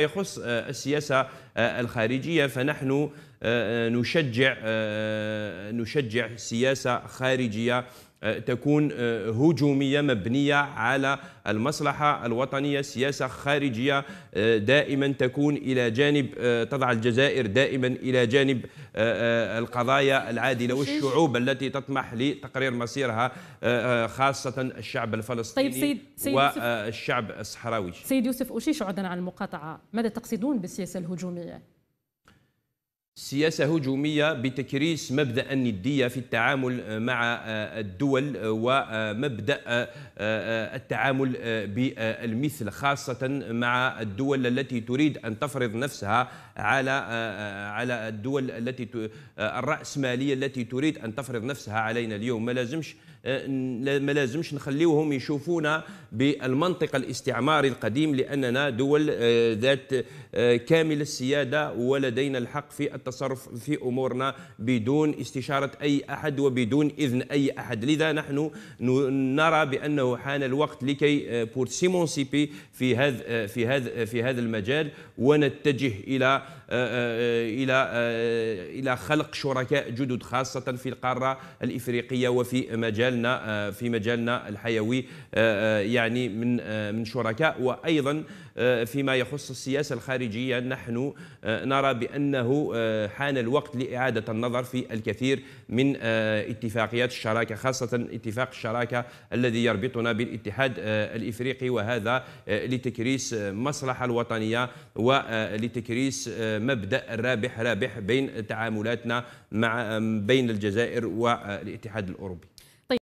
يخص آه، السياسة آه، الخارجية فنحن آه، آه، نشجع آه، نشجع سياسه خارجيه تكون هجوميه مبنيه على المصلحه الوطنيه، سياسه خارجيه دائما تكون الى جانب تضع الجزائر دائما الى جانب القضايا العادله والشعوب التي تطمح لتقرير مصيرها خاصه الشعب الفلسطيني طيب سيد سيد والشعب الصحراوي. سيد يوسف اشيش عدنا عن المقاطعه، ماذا تقصدون بالسياسه الهجوميه؟ سياسة هجومية بتكريس مبدأ الندية في التعامل آه، مع آه، الدول آه، ومبدأ التعامل بالمثل خاصة مع الدول التي تريد أن تفرض نفسها على على الدول التي الرأسمالية التي تريد أن تفرض نفسها علينا اليوم ما لازمش ما لازمش نخليوهم يشوفونا بالمنطق الاستعماري القديم لأننا دول ذات كامل السيادة ولدينا الحق في التصرف في امورنا بدون استشاره اي احد وبدون اذن اي احد لذا نحن نرى بانه حان الوقت لكي بور آه، سيمونسيبي في هذا آه، في هذا آه، في هذا المجال ونتجه الى الى الى خلق شركاء جدد خاصه في القاره الافريقيه وفي مجالنا في مجالنا الحيوي يعني من من شركاء وايضا فيما يخص السياسه الخارجيه نحن نرى بانه حان الوقت لإعادة النظر في الكثير من آه، اتفاقيات الشراكة خاصة اتفاق الشراكة الذي يربطنا بالاتحاد آه، الإفريقي وهذا آه، لتكريس مصلحة الوطنية ولتكريس مبدأ الرابح رابح بين تعاملاتنا مع بين الجزائر والاتحاد الأوروبي